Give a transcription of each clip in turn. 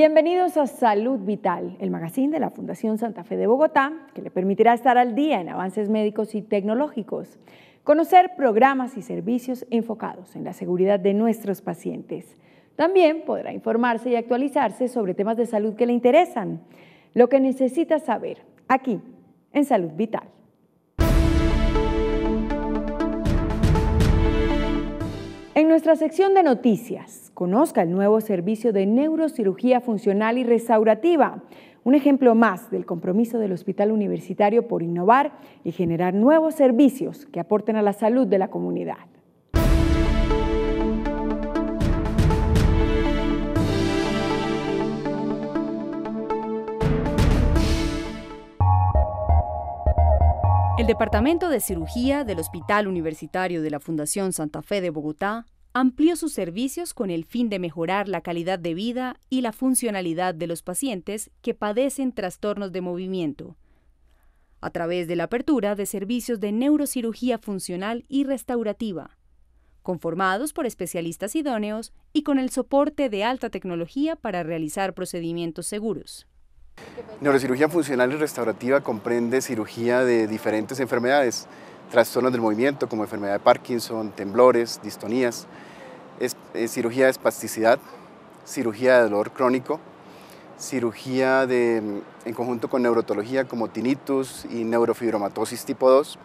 Bienvenidos a Salud Vital, el magazine de la Fundación Santa Fe de Bogotá, que le permitirá estar al día en avances médicos y tecnológicos, conocer programas y servicios enfocados en la seguridad de nuestros pacientes. También podrá informarse y actualizarse sobre temas de salud que le interesan, lo que necesita saber aquí en Salud Vital. En nuestra sección de noticias, conozca el nuevo servicio de neurocirugía funcional y restaurativa, un ejemplo más del compromiso del Hospital Universitario por innovar y generar nuevos servicios que aporten a la salud de la comunidad. Departamento de Cirugía del Hospital Universitario de la Fundación Santa Fe de Bogotá amplió sus servicios con el fin de mejorar la calidad de vida y la funcionalidad de los pacientes que padecen trastornos de movimiento, a través de la apertura de servicios de neurocirugía funcional y restaurativa, conformados por especialistas idóneos y con el soporte de alta tecnología para realizar procedimientos seguros. Neurocirugía funcional y restaurativa comprende cirugía de diferentes enfermedades, trastornos del movimiento como enfermedad de Parkinson, temblores, distonías, cirugía de espasticidad, cirugía de dolor crónico, cirugía en conjunto con neurotología como tinnitus y neurofibromatosis tipo 2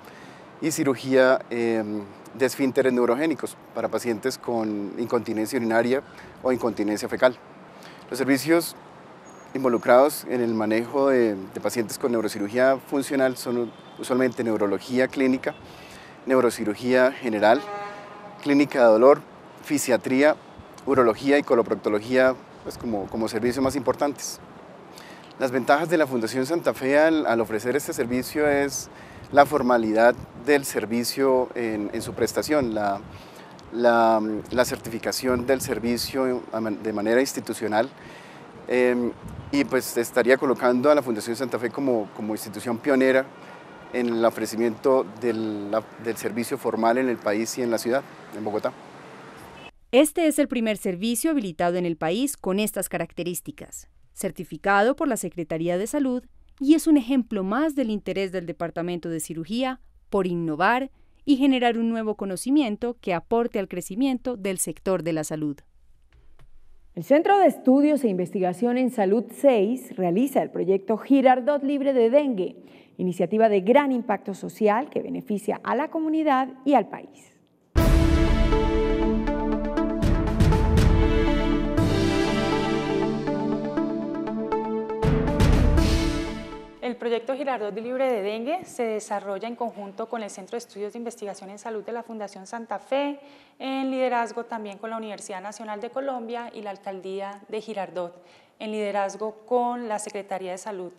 y cirugía em, de esfínteres neurogénicos para pacientes con incontinencia urinaria o incontinencia fecal. Los servicios involucrados en el manejo de, pacientes con neurocirugía funcional son usualmente neurología clínica, neurocirugía general, clínica de dolor, fisiatría, urología y coloproctología pues como, servicios más importantes. Las ventajas de la Fundación Santa Fe al, ofrecer este servicio es la formalidad del servicio en, su prestación, la, la certificación del servicio de manera institucional Em, y pues estaría colocando a la Fundación Santa Fe como, institución pionera en el ofrecimiento del, del servicio formal en el país y en la ciudad, en Bogotá. Este es el primer servicio habilitado en el país con estas características, certificado por la Secretaría de Salud y es un ejemplo más del interés del Departamento de Cirugía por innovar y generar un nuevo conocimiento que aporte al crecimiento del sector de la salud. El Centro de Estudios e Investigación en Salud 6 realiza el proyecto Girardot Libre de Dengue, iniciativa de gran impacto social que beneficia a la comunidad y al país. El proyecto Girardot Libre de Dengue se desarrolla en conjunto con el Centro de Estudios de Investigación en Salud de la Fundación Santa Fe, en liderazgo también con la Universidad Nacional de Colombia y la Alcaldía de Girardot, en liderazgo con la Secretaría de Salud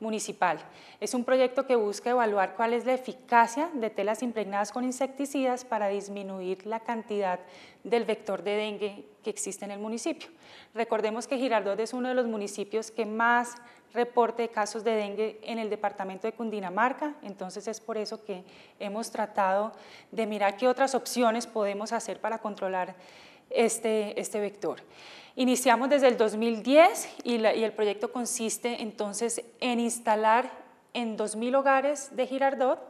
municipal. Es un proyecto que busca evaluar cuál es la eficacia de telas impregnadas con insecticidas para disminuir la cantidad del vector de dengue que existe en el municipio. Recordemos que Girardot es uno de los municipios que más reporte casos de dengue en el departamento de Cundinamarca, entonces es por eso que hemos tratado de mirar qué otras opciones podemos hacer para controlar este, este vector. Iniciamos desde el 2010 y, el proyecto consiste entonces en instalar en 2.000 hogares de Girardot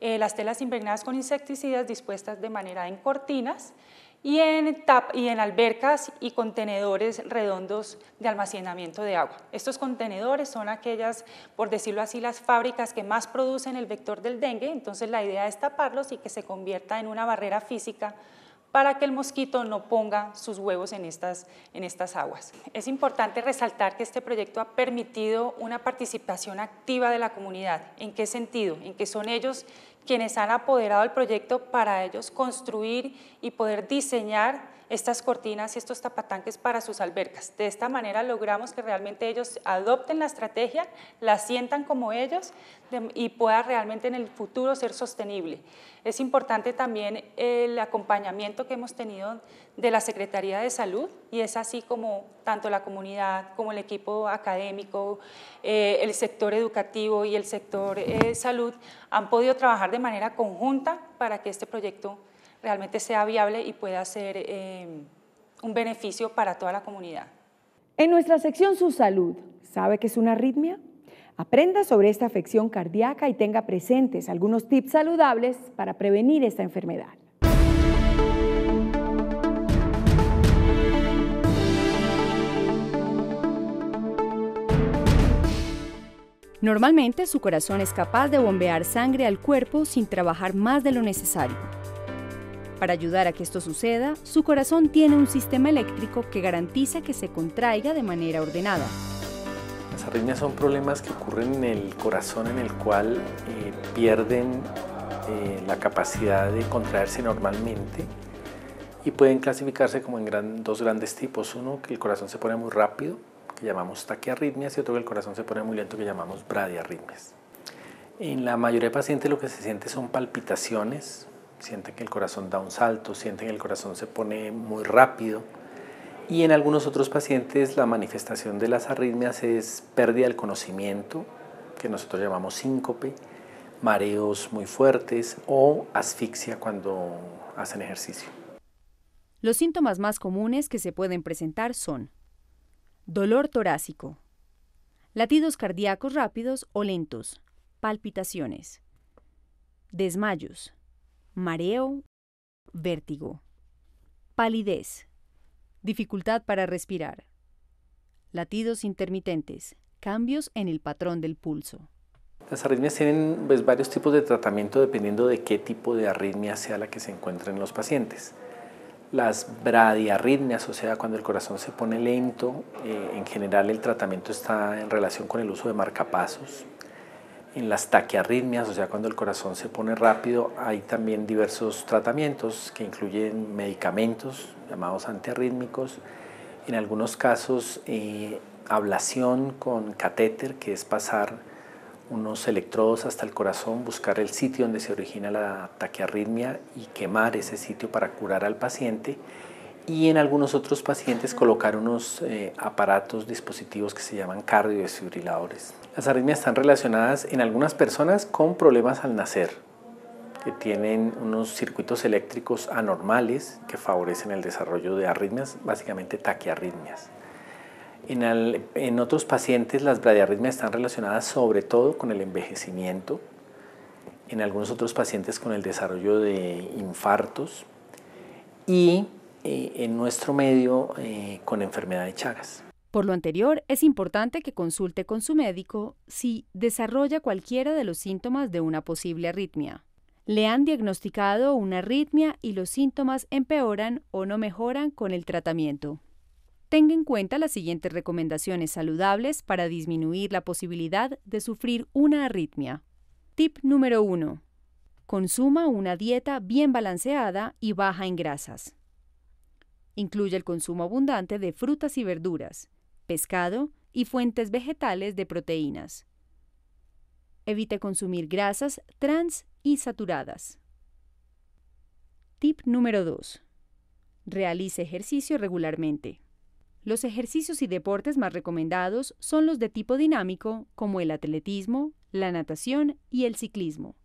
eh, las telas impregnadas con insecticidas dispuestas de manera en cortinas y en, y en albercas y contenedores redondos de almacenamiento de agua. Estos contenedores son aquellas, por decirlo así, las fábricas que más producen el vector del dengue, entonces la idea es taparlos y que se convierta en una barrera física para que el mosquito no ponga sus huevos en estas, en estas aguas. Es importante resaltar que este proyecto ha permitido una participación activa de la comunidad. ¿En qué sentido? En que son ellos quienes han apoderado el proyecto para ellos construir y poder diseñar estas cortinas y estos tapatanques para sus albercas. De esta manera logramos que realmente ellos adopten la estrategia, la sientan como ellos y pueda realmente en el futuro ser sostenible. Es importante también el acompañamiento que hemos tenido de la Secretaría de Salud y es así como tanto la comunidad como el equipo académico, eh, el sector educativo y el sector eh, salud han podido trabajar de manera conjunta para que este proyecto realmente sea viable y pueda ser eh, un beneficio para toda la comunidad. En nuestra sección Su Salud, ¿sabe que es una arritmia? Aprenda sobre esta afección cardíaca y tenga presentes algunos tips saludables para prevenir esta enfermedad. Normalmente su corazón es capaz de bombear sangre al cuerpo sin trabajar más de lo necesario. Para ayudar a que esto suceda, su corazón tiene un sistema eléctrico que garantiza que se contraiga de manera ordenada. Las arritmias son problemas que ocurren en el corazón en el cual eh, pierden eh, la capacidad de contraerse normalmente y pueden clasificarse como en dos grandes tipos. Uno, que el corazón se pone muy rápido, que llamamos taquiarritmias, y otro, que el corazón se pone muy lento, que llamamos bradiarritmias. En la mayoría de pacientes lo que se siente son palpitaciones sienten que el corazón da un salto, sienten que el corazón se pone muy rápido. Y en algunos otros pacientes la manifestación de las arritmias es pérdida del conocimiento, que nosotros llamamos síncope, mareos muy fuertes o asfixia cuando hacen ejercicio. Los síntomas más comunes que se pueden presentar son dolor torácico, latidos cardíacos rápidos o lentos, palpitaciones, desmayos, mareo, vértigo, palidez, dificultad para respirar, latidos intermitentes, cambios en el patrón del pulso. Las arritmias tienen pues, varios tipos de tratamiento dependiendo de qué tipo de arritmia sea la que se encuentren en los pacientes. Las bradiarritmias, o sea, cuando el corazón se pone lento, eh, en general el tratamiento está en relación con el uso de marcapasos, en las taquiarritmias, o sea, cuando el corazón se pone rápido, hay también diversos tratamientos que incluyen medicamentos llamados antiarrítmicos, en algunos casos eh, ablación con catéter, que es pasar unos electrodos hasta el corazón, buscar el sitio donde se origina la taquiarritmia y quemar ese sitio para curar al paciente y en algunos otros pacientes colocar unos eh, aparatos, dispositivos que se llaman cardiodesfibriladores. Las arritmias están relacionadas en algunas personas con problemas al nacer, que tienen unos circuitos eléctricos anormales que favorecen el desarrollo de arritmias, básicamente taquiarritmias. En, en otros pacientes las bradiarritmias están relacionadas sobre todo con el envejecimiento, en algunos otros pacientes con el desarrollo de infartos y eh, en nuestro medio eh, con enfermedad de Chagas. Por lo anterior, es importante que consulte con su médico si desarrolla cualquiera de los síntomas de una posible arritmia. Le han diagnosticado una arritmia y los síntomas empeoran o no mejoran con el tratamiento. Tenga en cuenta las siguientes recomendaciones saludables para disminuir la posibilidad de sufrir una arritmia. Tip número 1. Consuma una dieta bien balanceada y baja en grasas. Incluye el consumo abundante de frutas y verduras, pescado y fuentes vegetales de proteínas. Evite consumir grasas trans y saturadas. Tip número 2. Realice ejercicio regularmente. Los ejercicios y deportes más recomendados son los de tipo dinámico, como el atletismo, la natación y el ciclismo.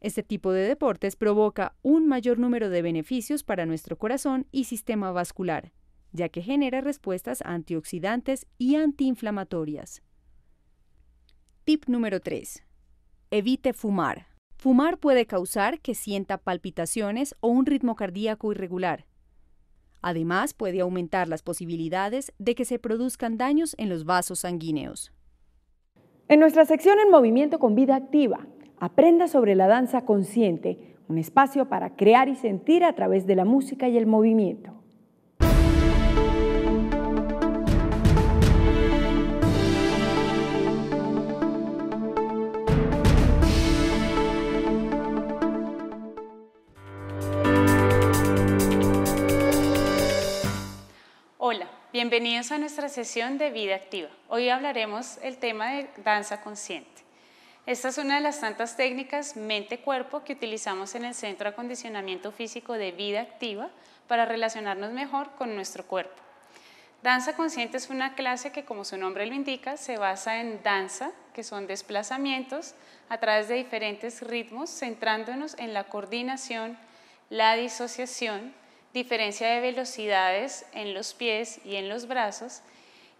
Este tipo de deportes provoca un mayor número de beneficios para nuestro corazón y sistema vascular, ya que genera respuestas antioxidantes y antiinflamatorias. Tip número 3. Evite fumar. Fumar puede causar que sienta palpitaciones o un ritmo cardíaco irregular. Además, puede aumentar las posibilidades de que se produzcan daños en los vasos sanguíneos. En nuestra sección En Movimiento con Vida Activa, Aprenda sobre la danza consciente, un espacio para crear y sentir a través de la música y el movimiento. Hola, bienvenidos a nuestra sesión de Vida Activa. Hoy hablaremos el tema de danza consciente. Esta es una de las tantas técnicas mente-cuerpo que utilizamos en el Centro de Acondicionamiento Físico de Vida Activa para relacionarnos mejor con nuestro cuerpo. Danza consciente es una clase que, como su nombre lo indica, se basa en danza, que son desplazamientos a través de diferentes ritmos, centrándonos en la coordinación, la disociación, diferencia de velocidades en los pies y en los brazos,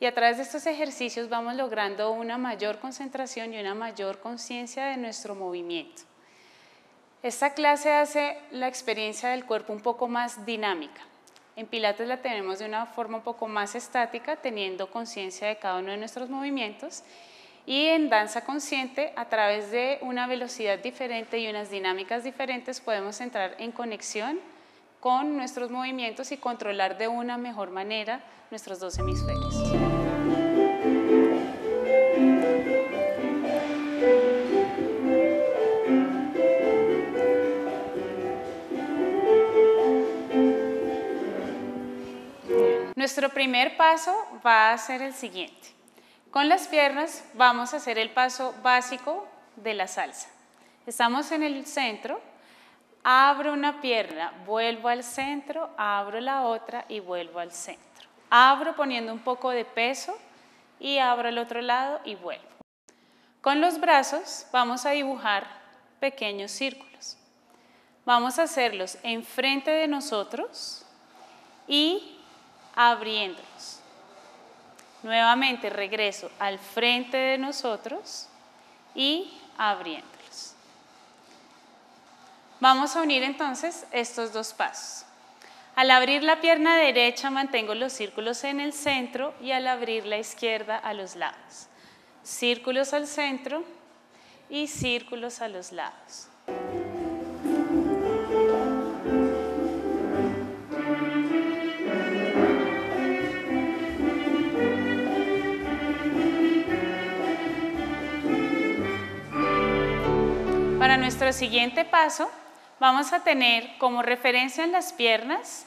y a través de estos ejercicios vamos logrando una mayor concentración y una mayor conciencia de nuestro movimiento. Esta clase hace la experiencia del cuerpo un poco más dinámica. En Pilates la tenemos de una forma un poco más estática, teniendo conciencia de cada uno de nuestros movimientos. Y en danza consciente, a través de una velocidad diferente y unas dinámicas diferentes, podemos entrar en conexión con nuestros movimientos y controlar de una mejor manera nuestros dos hemisferios. Nuestro primer paso va a ser el siguiente. Con las piernas vamos a hacer el paso básico de la salsa. Estamos en el centro, abro una pierna, vuelvo al centro, abro la otra y vuelvo al centro. Abro poniendo un poco de peso y abro el otro lado y vuelvo. Con los brazos vamos a dibujar pequeños círculos. Vamos a hacerlos enfrente de nosotros y abriéndolos, Nuevamente regreso al frente de nosotros y abriéndolos. Vamos a unir entonces estos dos pasos. Al abrir la pierna derecha mantengo los círculos en el centro y al abrir la izquierda a los lados. Círculos al centro y círculos a los lados. nuestro siguiente paso vamos a tener como referencia en las piernas,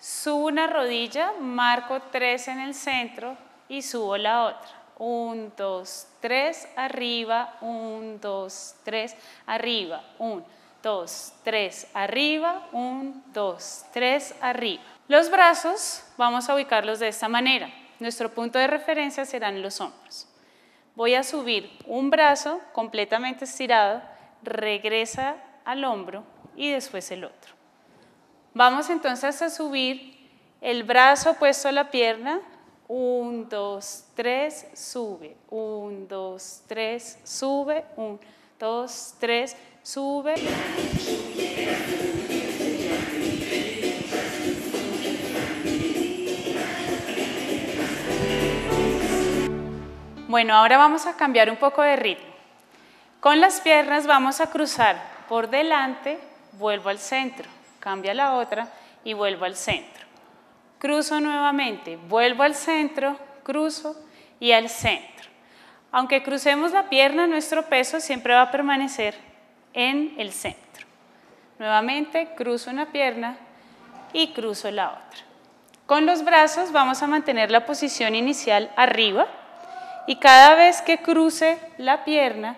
subo una rodilla, marco 3 en el centro y subo la otra. 1, 2, 3, arriba, 1, 2, 3, arriba, 1, 2, 3, arriba, 1, 2, 3, arriba. Los brazos vamos a ubicarlos de esta manera. Nuestro punto de referencia serán los hombros. Voy a subir un brazo completamente estirado regresa al hombro y después el otro. Vamos entonces a subir el brazo puesto a la pierna. Un, dos, tres, sube. Un, dos, tres, sube. Un, dos, tres, sube. Bueno, ahora vamos a cambiar un poco de ritmo. Con las piernas vamos a cruzar por delante, vuelvo al centro, cambia la otra y vuelvo al centro. Cruzo nuevamente, vuelvo al centro, cruzo y al centro. Aunque crucemos la pierna, nuestro peso siempre va a permanecer en el centro. Nuevamente cruzo una pierna y cruzo la otra. Con los brazos vamos a mantener la posición inicial arriba y cada vez que cruce la pierna,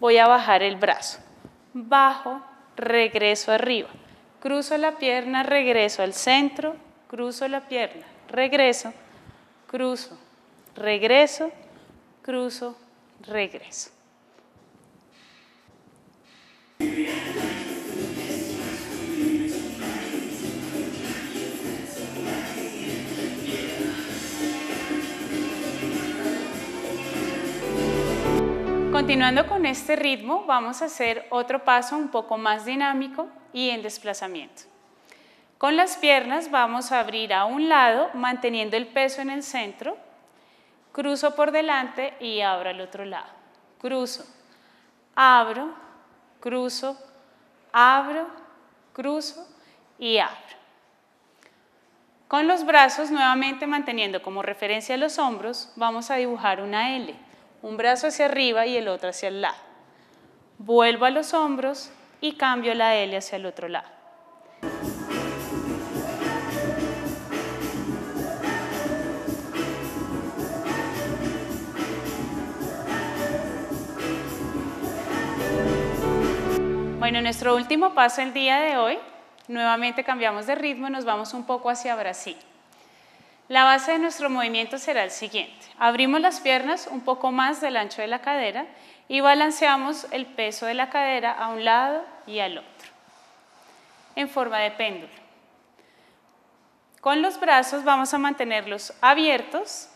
voy a bajar el brazo, bajo, regreso arriba, cruzo la pierna, regreso al centro, cruzo la pierna, regreso, cruzo, regreso, cruzo, regreso. Continuando con este ritmo, vamos a hacer otro paso un poco más dinámico y en desplazamiento. Con las piernas vamos a abrir a un lado, manteniendo el peso en el centro, cruzo por delante y abro al otro lado. Cruzo, abro, cruzo, abro, cruzo y abro. Con los brazos, nuevamente manteniendo como referencia los hombros, vamos a dibujar una L un brazo hacia arriba y el otro hacia el lado. Vuelvo a los hombros y cambio la L hacia el otro lado. Bueno, nuestro último paso el día de hoy, nuevamente cambiamos de ritmo y nos vamos un poco hacia Brasil. La base de nuestro movimiento será el siguiente. Abrimos las piernas un poco más del ancho de la cadera y balanceamos el peso de la cadera a un lado y al otro, en forma de péndulo. Con los brazos vamos a mantenerlos abiertos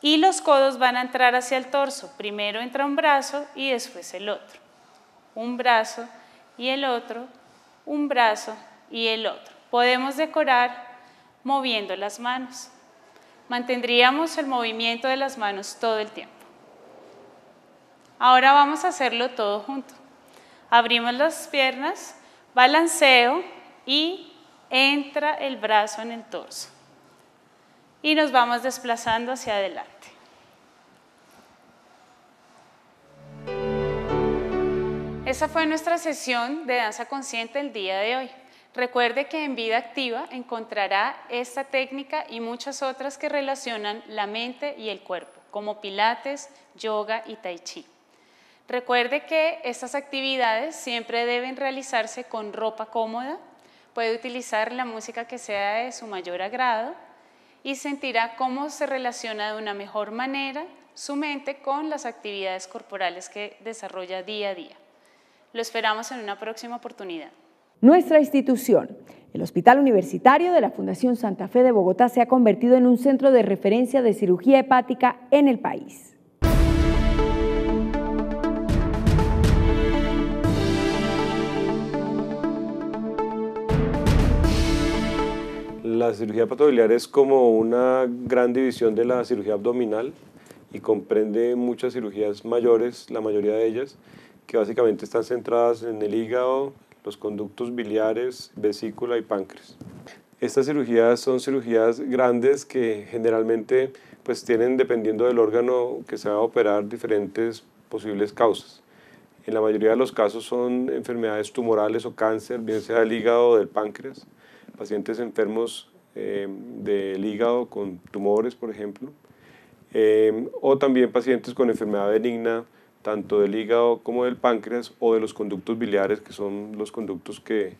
y los codos van a entrar hacia el torso. Primero entra un brazo y después el otro. Un brazo y el otro, un brazo y el otro. Podemos decorar moviendo las manos. Mantendríamos el movimiento de las manos todo el tiempo. Ahora vamos a hacerlo todo junto. Abrimos las piernas, balanceo y entra el brazo en el torso. Y nos vamos desplazando hacia adelante. Esa fue nuestra sesión de danza consciente el día de hoy. Recuerde que en Vida Activa encontrará esta técnica y muchas otras que relacionan la mente y el cuerpo, como pilates, yoga y tai chi. Recuerde que estas actividades siempre deben realizarse con ropa cómoda, puede utilizar la música que sea de su mayor agrado y sentirá cómo se relaciona de una mejor manera su mente con las actividades corporales que desarrolla día a día. Lo esperamos en una próxima oportunidad. Nuestra institución, el Hospital Universitario de la Fundación Santa Fe de Bogotá, se ha convertido en un centro de referencia de cirugía hepática en el país. La cirugía hepatobiliar es como una gran división de la cirugía abdominal y comprende muchas cirugías mayores, la mayoría de ellas, que básicamente están centradas en el hígado, los conductos biliares, vesícula y páncreas. Estas cirugías son cirugías grandes que generalmente pues tienen, dependiendo del órgano que se va a operar, diferentes posibles causas. En la mayoría de los casos son enfermedades tumorales o cáncer, bien sea del hígado o del páncreas, pacientes enfermos eh, del hígado con tumores, por ejemplo, eh, o también pacientes con enfermedad benigna tanto del hígado como del páncreas o de los conductos biliares, que son los conductos que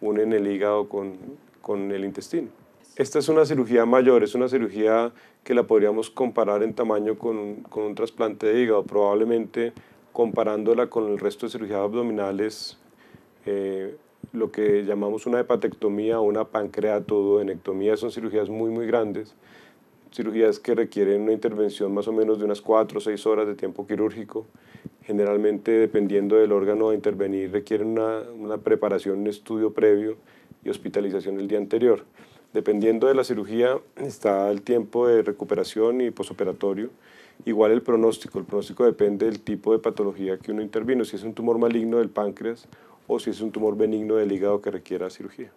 unen el hígado con, el intestino. Esta es una cirugía mayor, es una cirugía que la podríamos comparar en tamaño con un, trasplante de hígado, probablemente comparándola con el resto de cirugías abdominales, eh, lo que llamamos una hepatectomía o una pancreatodenectomía, son cirugías muy, muy grandes cirugías que requieren una intervención más o menos de unas 4 o 6 horas de tiempo quirúrgico. Generalmente, dependiendo del órgano a intervenir, requieren una, una preparación, un estudio previo y hospitalización el día anterior. Dependiendo de la cirugía, está el tiempo de recuperación y posoperatorio. Igual el pronóstico. El pronóstico depende del tipo de patología que uno intervino, si es un tumor maligno del páncreas o si es un tumor benigno del hígado que requiera cirugía.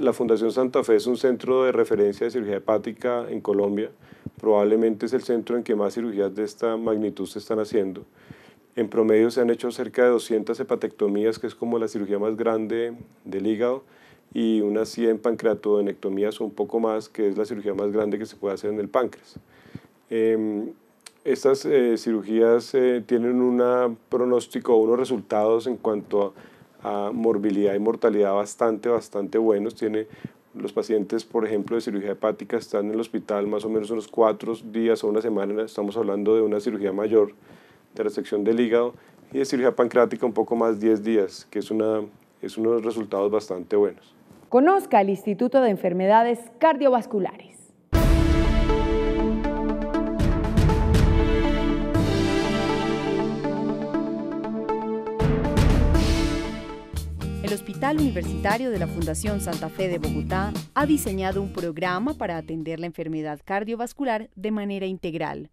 La Fundación Santa Fe es un centro de referencia de cirugía hepática en Colombia. Probablemente es el centro en que más cirugías de esta magnitud se están haciendo. En promedio se han hecho cerca de 200 hepatectomías, que es como la cirugía más grande del hígado, y unas 100 pancreatodenectomías o un poco más, que es la cirugía más grande que se puede hacer en el páncreas. Em, estas eh, cirugías eh, tienen un pronóstico, unos resultados en cuanto a a morbilidad y mortalidad bastante, bastante buenos. Tiene los pacientes, por ejemplo, de cirugía hepática están en el hospital más o menos unos cuatro días o una semana. Estamos hablando de una cirugía mayor de resección del hígado y de cirugía pancreática un poco más 10 días, que es, una, es los resultados bastante buenos. Conozca el Instituto de Enfermedades Cardiovasculares. el Hospital Universitario de la Fundación Santa Fe de Bogotá ha diseñado un programa para atender la enfermedad cardiovascular de manera integral,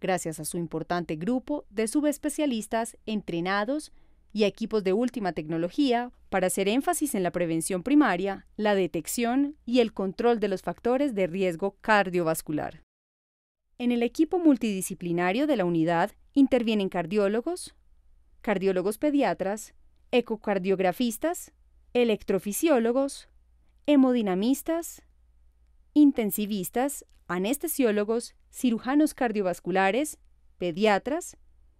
gracias a su importante grupo de subespecialistas entrenados y equipos de última tecnología para hacer énfasis en la prevención primaria, la detección y el control de los factores de riesgo cardiovascular. En el equipo multidisciplinario de la unidad intervienen cardiólogos, cardiólogos pediatras, ecocardiografistas, electrofisiólogos, hemodinamistas, intensivistas, anestesiólogos, cirujanos cardiovasculares, pediatras,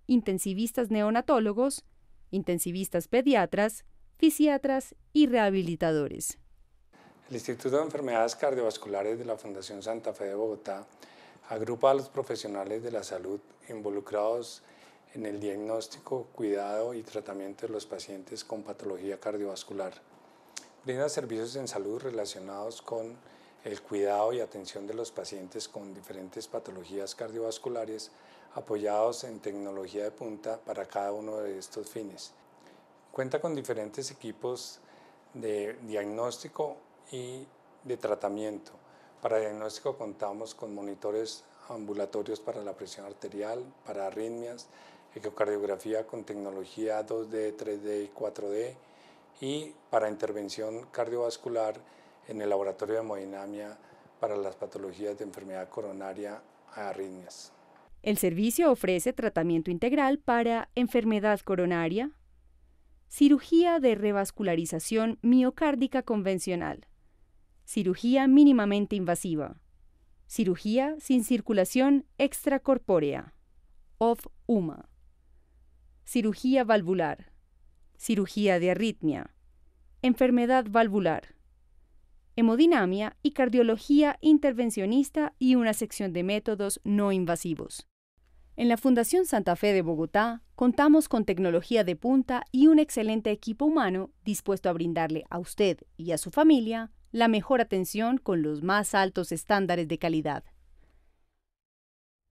intensivistas neonatólogos, intensivistas pediatras, fisiatras y rehabilitadores. El Instituto de Enfermedades Cardiovasculares de la Fundación Santa Fe de Bogotá agrupa a los profesionales de la salud involucrados en el diagnóstico, cuidado y tratamiento de los pacientes con patología cardiovascular. Brinda servicios en salud relacionados con el cuidado y atención de los pacientes con diferentes patologías cardiovasculares apoyados en tecnología de punta para cada uno de estos fines. Cuenta con diferentes equipos de diagnóstico y de tratamiento. Para diagnóstico contamos con monitores ambulatorios para la presión arterial, para arritmias, ecocardiografía con tecnología 2D, 3D y 4D y para intervención cardiovascular en el laboratorio de hemodinamia para las patologías de enfermedad coronaria a arritmias. El servicio ofrece tratamiento integral para enfermedad coronaria, cirugía de revascularización miocárdica convencional, cirugía mínimamente invasiva, cirugía sin circulación extracorpórea, OFF-UMA cirugía valvular, cirugía de arritmia, enfermedad valvular, hemodinamia y cardiología intervencionista y una sección de métodos no invasivos. En la Fundación Santa Fe de Bogotá contamos con tecnología de punta y un excelente equipo humano dispuesto a brindarle a usted y a su familia la mejor atención con los más altos estándares de calidad.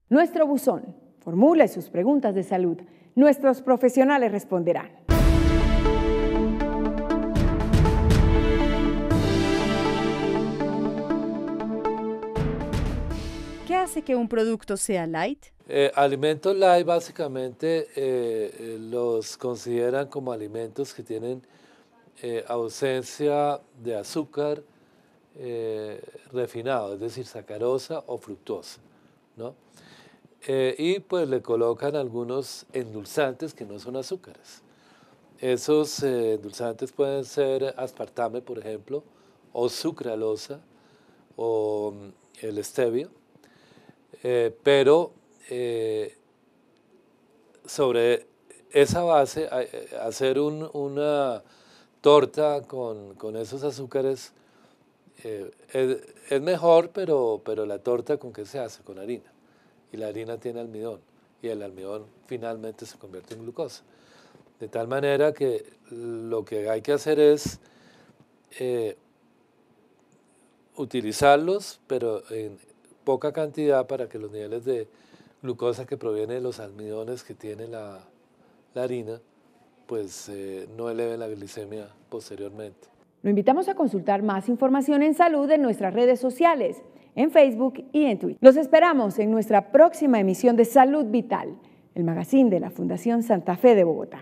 Nuestro buzón. Formula sus preguntas de salud Nuestros profesionales responderán. ¿Qué hace que un producto sea light? Eh, alimentos light básicamente eh, eh, los consideran como alimentos que tienen ausencia de azúcar refinado, es decir, sacarosa o fructosa. ¿no? Eh, y pues le colocan algunos endulzantes que no son azúcares. Esos eh, endulzantes pueden ser aspartame, por ejemplo, o sucralosa, o mm, el stevia, eh, pero sobre esa base, hacer una torta con, esos azúcares es, mejor, pero, pero la torta con qué se hace, con harina y la harina tiene almidón y el almidón finalmente se convierte en glucosa. De tal manera que lo que hay que hacer es eh, utilizarlos, pero en poca cantidad para que los niveles de glucosa que proviene de los almidones que tiene la, harina, pues eh, no eleve la glicemia posteriormente. Lo invitamos a consultar más información en salud en nuestras redes sociales en Facebook y en Twitter. Los esperamos en nuestra próxima emisión de Salud Vital, el magazine de la Fundación Santa Fe de Bogotá.